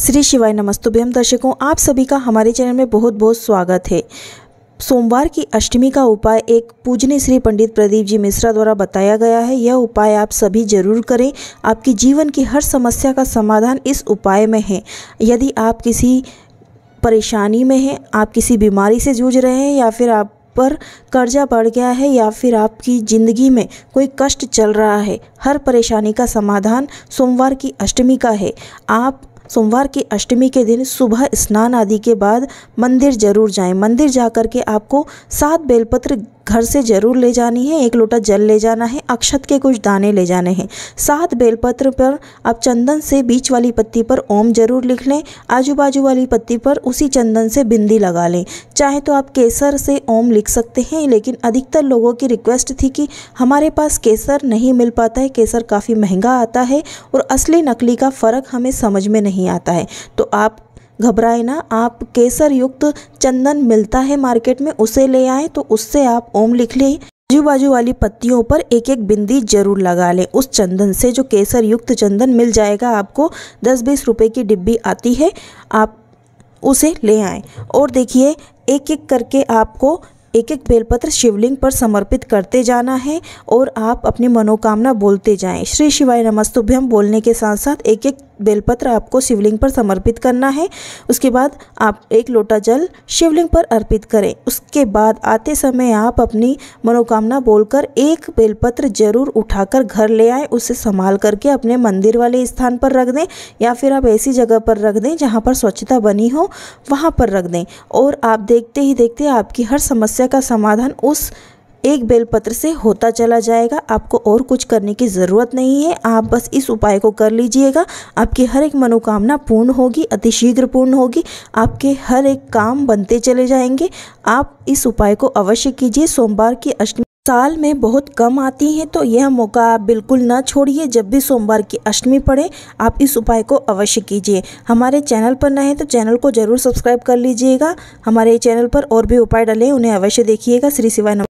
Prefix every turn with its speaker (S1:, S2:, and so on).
S1: श्री शिवाय नमस्तुभ्यम दर्शकों आप सभी का हमारे चैनल में बहुत बहुत स्वागत है सोमवार की अष्टमी का उपाय एक पूजनीय श्री पंडित प्रदीप जी मिश्रा द्वारा बताया गया है यह उपाय आप सभी जरूर करें आपकी जीवन की हर समस्या का समाधान इस उपाय में है यदि आप किसी परेशानी में हैं आप किसी बीमारी से जूझ रहे हैं या फिर आप पर कर्जा बढ़ गया है या फिर आपकी ज़िंदगी में कोई कष्ट चल रहा है हर परेशानी का समाधान सोमवार की अष्टमी का है आप सोमवार की अष्टमी के दिन सुबह स्नान आदि के बाद मंदिर जरूर जाएं मंदिर जाकर के आपको सात बेलपत्र घर से ज़रूर ले जानी है एक लोटा जल ले जाना है अक्षत के कुछ दाने ले जाने हैं सात बेलपत्र पर आप चंदन से बीच वाली पत्ती पर ओम जरूर लिख लें आजू बाजू वाली पत्ती पर उसी चंदन से बिंदी लगा लें चाहे तो आप केसर से ओम लिख सकते हैं लेकिन अधिकतर लोगों की रिक्वेस्ट थी कि हमारे पास केसर नहीं मिल पाता है केसर काफ़ी महंगा आता है और असली नकली का फ़र्क हमें समझ में नहीं आता है तो आप घबराए ना आप केसर युक्त चंदन मिलता है मार्केट में उसे ले आए तो उससे आप ओम लिख लें आजू बाजू वाली पत्तियों पर एक एक बिंदी जरूर लगा लें उस चंदन से जो केसर युक्त चंदन मिल जाएगा आपको दस बीस रुपए की डिब्बी आती है आप उसे ले आएँ और देखिए एक एक करके आपको एक एक बेलपत्र शिवलिंग पर समर्पित करते जाना है और आप अपनी मनोकामना बोलते जाएं श्री शिवाय नमस्तुभ्यम बोलने के साथ साथ एक एक बेलपत्र आपको शिवलिंग पर समर्पित करना है उसके बाद आप एक लोटा जल शिवलिंग पर अर्पित करें उसके बाद आते समय आप अपनी मनोकामना बोलकर एक बेलपत्र जरूर उठाकर घर ले आएँ उसे संभाल करके अपने मंदिर वाले स्थान पर रख दें या फिर आप ऐसी जगह पर रख दें जहाँ पर स्वच्छता बनी हो वहाँ पर रख दें और आप देखते ही देखते आपकी हर समस्या का समाधान उस एक बेलपत्र से होता चला जाएगा आपको और कुछ करने की ज़रूरत नहीं है आप बस इस उपाय को कर लीजिएगा आपकी हर एक मनोकामना पूर्ण होगी अतिशीघ्र पूर्ण होगी आपके हर एक काम बनते चले जाएंगे आप इस उपाय को अवश्य कीजिए सोमवार की अष्टमी साल में बहुत कम आती हैं तो यह मौका आप बिल्कुल ना छोड़िए जब भी सोमवार की अष्टमी पड़े आप इस उपाय को अवश्य कीजिए हमारे चैनल पर नए हैं तो चैनल को जरूर सब्सक्राइब कर लीजिएगा हमारे चैनल पर और भी उपाय डले उन्हें अवश्य देखिएगा श्री शिवाय